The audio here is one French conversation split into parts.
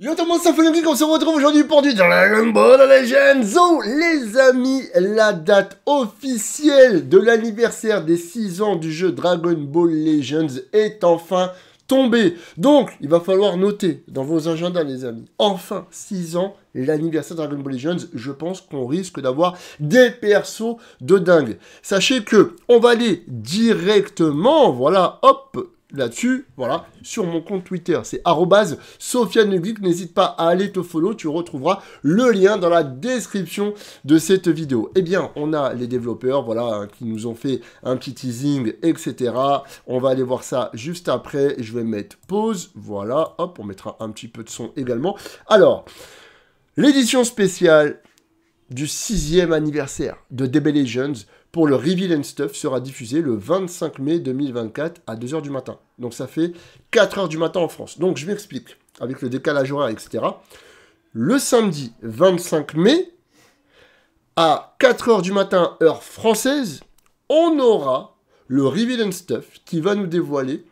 Yo tout le monde, c'est on se retrouve aujourd'hui pour du Dragon Ball Legends Oh les amis, la date officielle de l'anniversaire des 6 ans du jeu Dragon Ball Legends est enfin tombée. Donc, il va falloir noter dans vos agendas, les amis. Enfin, 6 ans, l'anniversaire Dragon Ball Legends, je pense qu'on risque d'avoir des persos de dingue. Sachez que on va aller directement, voilà, hop, là-dessus, voilà, sur mon compte Twitter. C'est sofianeguc. N'hésite pas à aller te follow. Tu retrouveras le lien dans la description de cette vidéo. Eh bien, on a les développeurs, voilà, hein, qui nous ont fait un petit teasing, etc. On va aller voir ça juste après. Je vais mettre pause. Voilà, hop, on mettra un petit peu de son également. Alors, l'édition spéciale du sixième anniversaire de DB Legends pour le Reveal and Stuff sera diffusé le 25 mai 2024 à 2h du matin. Donc ça fait 4h du matin en France. Donc je m'explique, avec le décalage horaire, etc. Le samedi 25 mai, à 4h du matin, heure française, on aura le Reveal and Stuff qui va nous dévoiler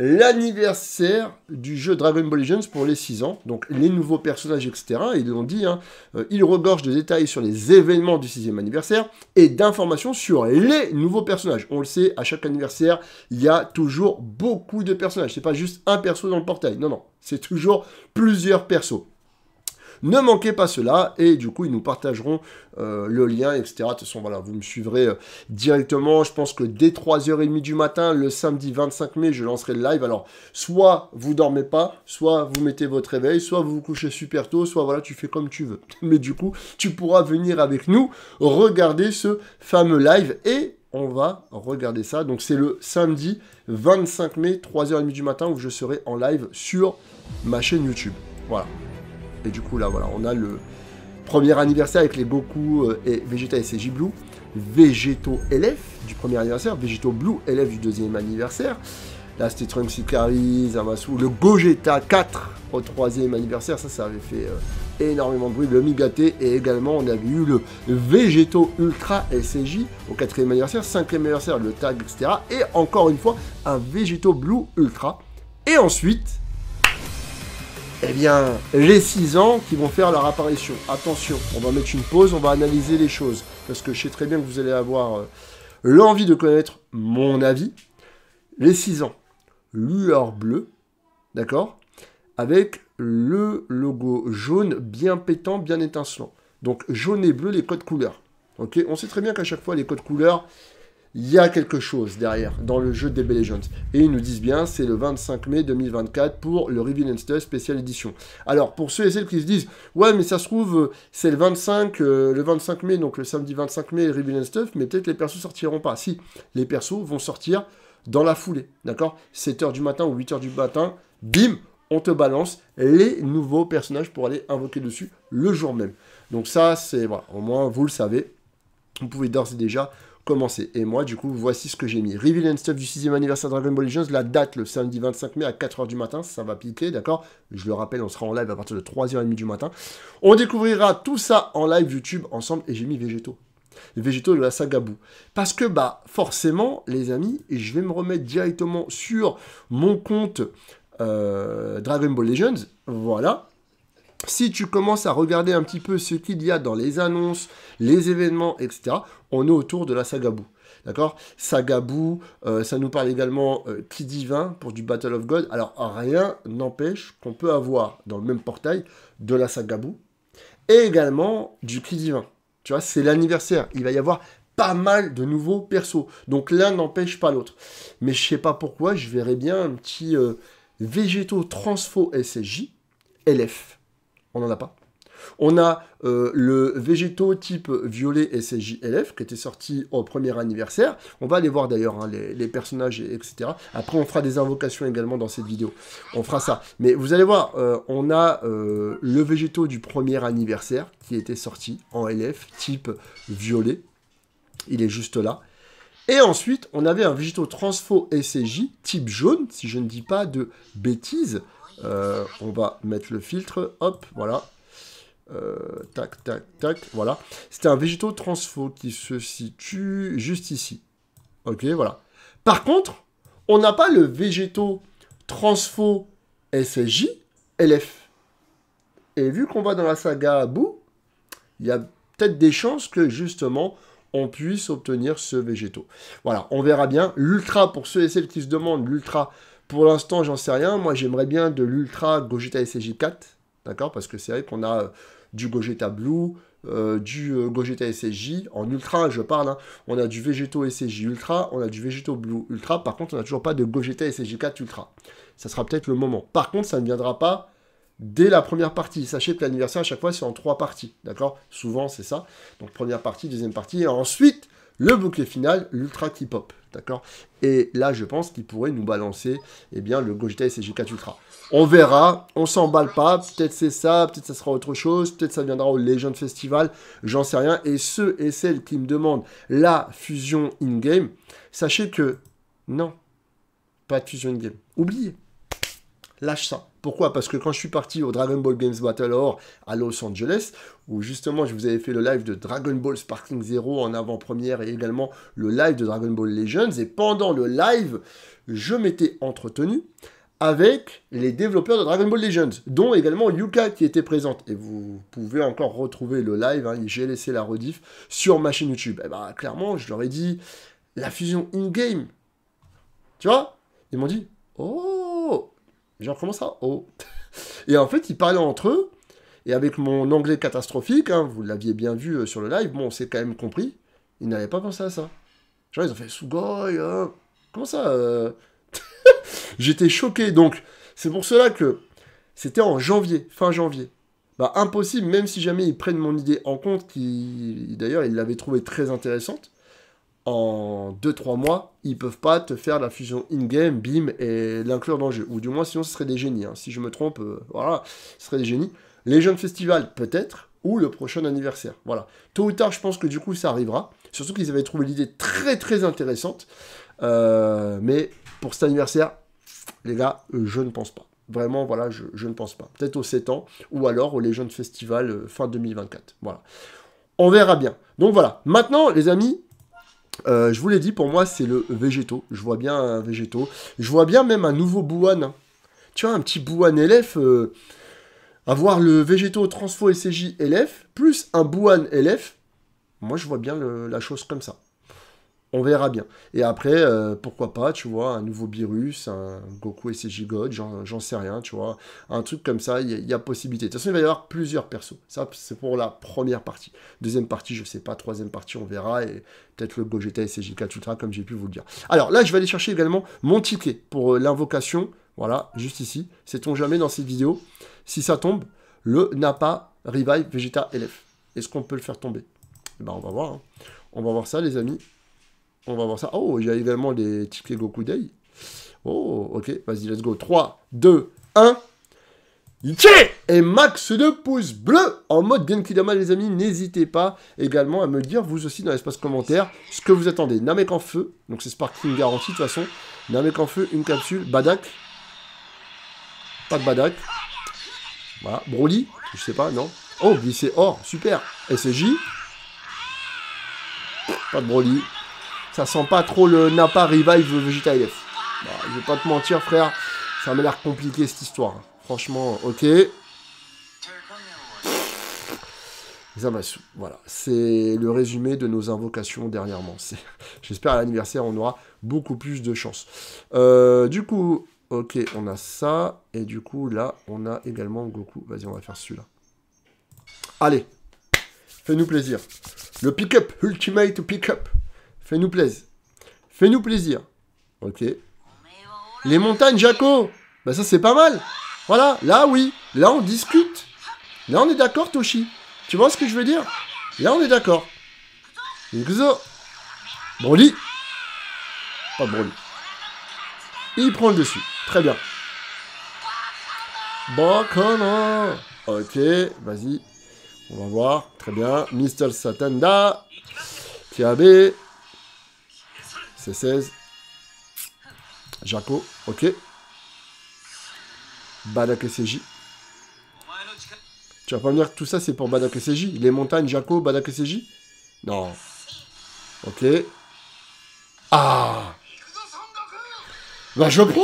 l'anniversaire du jeu Dragon Ball Legends pour les 6 ans, donc les nouveaux personnages, etc. Ils l'ont dit, hein, euh, ils regorgent de détails sur les événements du 6e anniversaire et d'informations sur les nouveaux personnages. On le sait, à chaque anniversaire, il y a toujours beaucoup de personnages. C'est pas juste un perso dans le portail, non, non, c'est toujours plusieurs persos. Ne manquez pas cela, et du coup, ils nous partageront euh, le lien, etc. De toute façon, voilà, vous me suivrez euh, directement. Je pense que dès 3h30 du matin, le samedi 25 mai, je lancerai le live. Alors, soit vous dormez pas, soit vous mettez votre réveil, soit vous vous couchez super tôt, soit voilà, tu fais comme tu veux. Mais du coup, tu pourras venir avec nous regarder ce fameux live et on va regarder ça. Donc c'est le samedi 25 mai, 3h30 du matin, où je serai en live sur ma chaîne YouTube. Voilà. Et du coup, là, voilà, on a le premier anniversaire avec les Goku euh, et Vegeta et Blue. Végéto LF du premier anniversaire, Végéto Blue élève du deuxième anniversaire. Là, c'était Trunks Ikari, Zamasu, le Gogeta 4 au troisième anniversaire. Ça, ça avait fait euh, énormément de bruit. Le Migaté et également, on avait eu le Végéto Ultra SCJ au quatrième anniversaire, cinquième anniversaire, le tag, etc. Et encore une fois, un Végéto Blue Ultra. Et ensuite, eh bien, les 6 ans qui vont faire leur apparition. Attention, on va mettre une pause, on va analyser les choses, parce que je sais très bien que vous allez avoir euh, l'envie de connaître mon avis. Les 6 ans, lueur bleue, d'accord Avec le logo jaune bien pétant, bien étincelant. Donc jaune et bleu, les codes couleurs. Ok, on sait très bien qu'à chaque fois, les codes couleurs, il y a quelque chose derrière dans le jeu DB Legends. Et ils nous disent bien, c'est le 25 mai 2024 pour le Reveal and Stuff Special Edition. Alors, pour ceux et celles qui se disent, ouais, mais ça se trouve, euh, c'est le 25, euh, le 25 mai, donc le samedi 25 mai, Reveal and Stuff, mais peut-être les persos sortiront pas. Si, les persos vont sortir dans la foulée, d'accord 7h du matin ou 8h du matin, bim, on te balance les nouveaux personnages pour aller invoquer dessus le jour même. Donc ça, c'est, au moins, vous le savez. Vous pouvez d'ores et déjà et moi, du coup, voici ce que j'ai mis. Reveal and Stuff du 6 e anniversaire Dragon Ball Legends, la date, le samedi 25 mai à 4h du matin, ça va piquer, d'accord Je le rappelle, on sera en live à partir de 3h30 du matin. On découvrira tout ça en live YouTube ensemble, et j'ai mis végétaux. Les végétaux de la saga Parce que, bah, forcément, les amis, je vais me remettre directement sur mon compte euh, Dragon Ball Legends, voilà, si tu commences à regarder un petit peu ce qu'il y a dans les annonces, les événements, etc., on est autour de la saga D'accord Sagabou, euh, ça nous parle également euh, qui divin pour du Battle of God. Alors rien n'empêche qu'on peut avoir dans le même portail de la Sagabou et également du qui divin. Tu vois, c'est l'anniversaire. Il va y avoir pas mal de nouveaux persos. Donc l'un n'empêche pas l'autre. Mais je sais pas pourquoi, je verrais bien un petit euh, transfo SSJ LF on n'en a pas. On a euh, le végétaux type violet SJLF qui était sorti au premier anniversaire. On va aller voir d'ailleurs hein, les, personnages, etc. Après, on fera des invocations également dans cette vidéo. On fera ça. Mais vous allez voir, euh, on a euh, le végétaux du premier anniversaire qui était sorti en LF type violet. Il est juste là. Et ensuite, on avait un végétaux transfo SJ type jaune, si je ne dis pas de bêtises. Euh, on va mettre le filtre, hop, voilà. Euh, tac, tac, tac, voilà. C'est un végétaux transfo qui se situe juste ici. Ok, voilà. Par contre, on n'a pas le végétaux transfo SSJ LF. Et vu qu'on va dans la saga à bout, il y a peut-être des chances que justement on puisse obtenir ce végétaux. Voilà, on verra bien. L'ultra, pour ceux et celles qui se demandent, l'ultra pour l'instant, j'en sais rien. Moi, j'aimerais bien de l'Ultra Gogeta SCJ4, d'accord Parce que c'est vrai qu'on a euh, du Gogeta Blue, euh, du euh, Gogeta SSJ, en Ultra, je parle, hein, on a du Végéto SSJ Ultra, on a du Végéto Blue Ultra, par contre, on n'a toujours pas de Gogeta SSJ4 Ultra. Ça sera peut-être le moment. Par contre, ça ne viendra pas dès la première partie. Sachez que l'anniversaire, à chaque fois, c'est en trois parties, d'accord Souvent, c'est ça. Donc, première partie, deuxième partie, et ensuite, le bouclier final, l'Ultra T-Pop, d'accord Et là, je pense qu'il pourrait nous balancer eh bien, le Gogeta SG4 Ultra. On verra, on s'emballe pas, peut-être c'est ça, peut-être ça sera autre chose, peut-être ça viendra au Legend Festival, j'en sais rien. Et ceux et celles qui me demandent la fusion in-game, sachez que non, pas de fusion in-game. Oubliez, lâche ça. Pourquoi Parce que quand je suis parti au Dragon Ball Games Battle Or à Los Angeles, où justement je vous avais fait le live de Dragon Ball Sparkling Zero en avant-première et également le live de Dragon Ball Legends, et pendant le live, je m'étais entretenu avec les développeurs de Dragon Ball Legends, dont également Yuka qui était présente. Et vous pouvez encore retrouver le live, hein, j'ai laissé la rediff sur ma chaîne YouTube. Et eh bah ben, clairement, je leur ai dit la fusion in-game. Tu vois Ils m'ont dit Oh Genre, comment ça Oh Et en fait, ils parlaient entre eux, et avec mon anglais catastrophique, hein, vous l'aviez bien vu euh, sur le live, bon, on s'est quand même compris, ils n'avaient pas pensé à ça. Genre, ils ont fait Sugoi, hein. comment ça euh? J'étais choqué, donc c'est pour cela que c'était en janvier, fin janvier. Bah, impossible, même si jamais ils prennent mon idée en compte, qui d'ailleurs, ils l'avaient trouvée très intéressante, en 2-3 mois, ils peuvent pas te faire la fusion in-game, bim, et l'inclure dans le jeu. Ou du moins, sinon, ce serait des génies. Hein. Si je me trompe, euh, voilà, ce serait des génies. Les jeunes festivals, peut-être, ou le prochain anniversaire. Voilà. Tôt ou tard, je pense que du coup, ça arrivera. Surtout qu'ils avaient trouvé l'idée très très intéressante. Euh, mais pour cet anniversaire, les gars, je ne pense pas. Vraiment, voilà, je, ne pense pas. Peut-être aux 7 ans, ou alors aux Legends Festival euh, fin 2024. Voilà. On verra bien. Donc voilà. Maintenant, les amis, euh, je vous l'ai dit, pour moi, c'est le Végéto, Je vois bien un Végéto, Je vois bien même un nouveau Bouan, Tu vois, un petit Bouan LF. Euh, avoir le Végéto transfo SCJ LF, plus un Bouan LF. Moi, je vois bien la chose comme ça on verra bien. Et après, euh, pourquoi pas, tu vois, un nouveau virus, un Goku et ses gigotes, j'en sais rien, tu vois. Un truc comme ça, il y, a possibilité. De toute façon, il va y avoir plusieurs persos. Ça, c'est pour la première partie. Deuxième partie, je sais pas. Troisième partie, on verra. Et peut-être le Gogeta et ses comme j'ai pu vous le dire. Alors là, je vais aller chercher également mon ticket pour euh, l'invocation. Voilà, juste ici. Sait-on jamais dans cette vidéo Si ça tombe, le Nappa Revive Vegeta LF. Est-ce qu'on peut le faire tomber eh ben, on va voir. Hein. On va voir ça, les amis. On va voir ça. Oh, il y a également les tickets Goku Day. Oh, ok. Vas-y, let's go. 3, 2, 1. Yeah et max de pouces bleus en mode Genkidama les amis, n'hésitez pas également à me dire vous aussi dans l'espace commentaire ce que vous attendez. Namek en feu, donc c'est Sparking garantie, de toute façon. Namek en feu, une capsule, Badak. Pas de Badak. Voilà, Broly, je sais pas, non. Oh, glissé or, oh, super. SJ. Pas de Broly, ça sent pas trop le Napa Revive Vegetaïef. Bah, je vais pas te mentir, frère. Ça m'a l'air compliqué, cette histoire. Franchement, ok. Zamasu. Voilà, c'est le résumé de nos invocations dernièrement. J'espère à l'anniversaire, on aura beaucoup plus de chance. Euh, du coup, ok, on a ça. Et du coup, là, on a également Goku. Vas-y, on va faire celui-là. Allez, fais-nous plaisir. Le pick-up, Ultimate Pick-up. Fais-nous plaisir. Fais-nous plaisir. Ok. Les montagnes, Jaco Bah ça, c'est pas mal. Voilà, là, oui. Là, on discute. Là, on est d'accord, Toshi. Tu vois ce que je veux dire Là, on est d'accord. Ikuzo. Broly. Pas Broly. Il prend le dessus. Très bien. Bon comment Ok, vas-y. On va voir. Très bien. Mister Satanda. Tiabé. 16. Jaco, ok. Badak et Tu vas pas me dire que tout ça c'est pour Badak et Les montagnes, Jaco, Badak et Non. Ok. Ah Bah je prends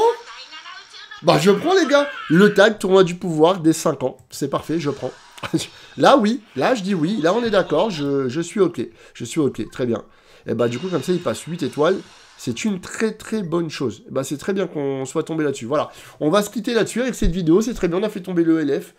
Bah je prends les gars Le tag tournoi du pouvoir des 5 ans. C'est parfait, je prends. là oui, là je dis oui, là on est d'accord, je, je suis ok. Je suis ok, très bien. Et eh bah, du coup, comme ça, il passe 8 étoiles. C'est une très très bonne chose. Et eh bah, c'est très bien qu'on soit tombé là-dessus. Voilà. On va se quitter là-dessus avec cette vidéo. C'est très bien. On a fait tomber le LF.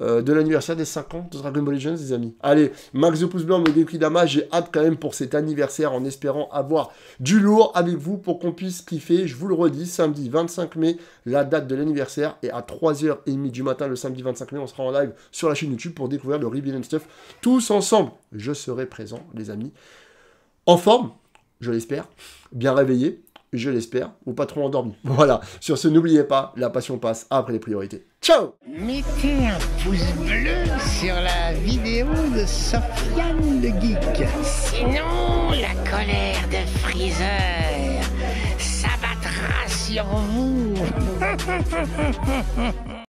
Euh, de l'anniversaire des 5 ans de Dragon Ball Legends, les amis. Allez, max de pouce blanc, Mogeki Dama, j'ai hâte quand même pour cet anniversaire en espérant avoir du lourd avec vous pour qu'on puisse kiffer. Je vous le redis, samedi 25 mai, la date de l'anniversaire, et à 3h30 du matin, le samedi 25 mai, on sera en live sur la chaîne YouTube pour découvrir le Reveal and Stuff tous ensemble. Je serai présent, les amis en forme, je l'espère, bien réveillé, je l'espère, ou pas trop endormi. Voilà, sur ce, n'oubliez pas, la passion passe après les priorités. Ciao Mettez un pouce bleu sur la vidéo de Sofiane le Geek. Sinon, la colère de Freezer s'abattra sur vous.